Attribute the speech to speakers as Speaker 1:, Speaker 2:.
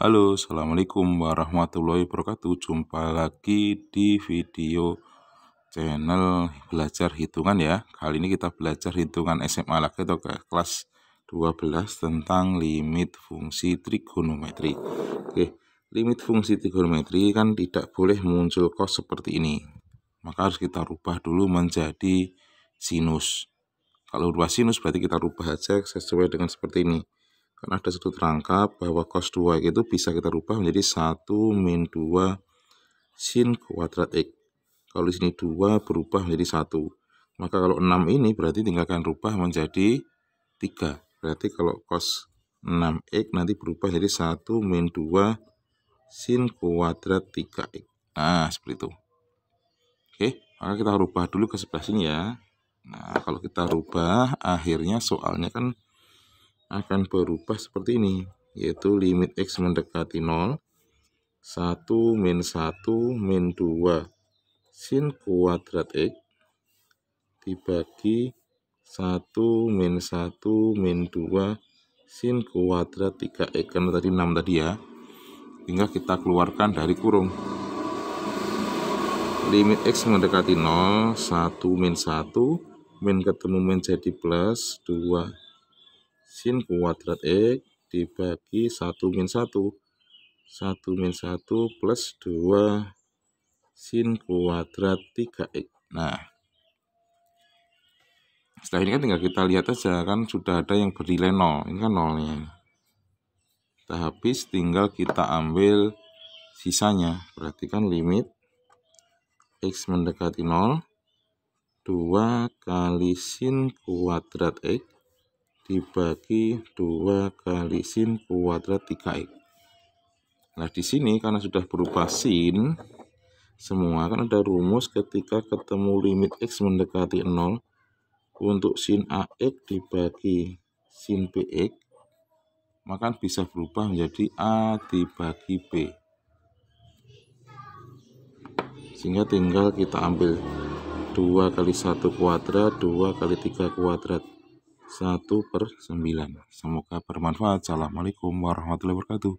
Speaker 1: Halo, Assalamualaikum warahmatullahi wabarakatuh Jumpa lagi di video channel belajar hitungan ya Kali ini kita belajar hitungan SMA lagi atau ke kelas 12 tentang limit fungsi trigonometri Oke, limit fungsi trigonometri kan tidak boleh muncul kos seperti ini Maka harus kita rubah dulu menjadi sinus Kalau rubah sinus berarti kita rubah aja sesuai dengan seperti ini karena ada satu terangkap bahwa cos 2 itu bisa kita rubah menjadi 1 min 2 sin kuadrat x. Kalau di sini 2 berubah menjadi 1. Maka kalau 6 ini berarti tinggalkan rubah menjadi 3. Berarti kalau cos 6x nanti berubah jadi 1 min 2 sin kuadrat 3x. Nah, seperti itu. Oke, maka kita rubah dulu ke sebelah sini ya. Nah, kalau kita rubah, akhirnya soalnya kan akan berubah seperti ini, yaitu limit X mendekati 0, 1 min 1 min 2 sin kuadrat X dibagi 1 min 1 min 2 sin kuadrat 3X karena tadi 6 tadi ya hingga kita keluarkan dari kurung limit X mendekati 0 1 min 1 min ketemu min jadi plus 2 sin kuadrat X dibagi 1 min 1. 1 min 1 plus 2 sin kuadrat 3x. Nah, setelah ini kan tinggal kita lihat aja kan sudah ada yang bernilai 0. Ini kan nolnya. Kita habis tinggal kita ambil sisanya. Berarti kan limit x mendekati 0 2 kali sin kuadrat x dibagi 2 kali sin kuadrat 3x. Nah, di sini karena sudah berubah sin, semua kan ada rumus ketika ketemu limit x mendekati 0 untuk sin ax dibagi sin bx, maka bisa berubah menjadi a dibagi b. Sehingga tinggal kita ambil 2 kali 1 kuadrat, 2 kali 3 kuadrat. 1 per 9. Semoga bermanfaat. Assalamualaikum warahmatullahi wabarakatuh.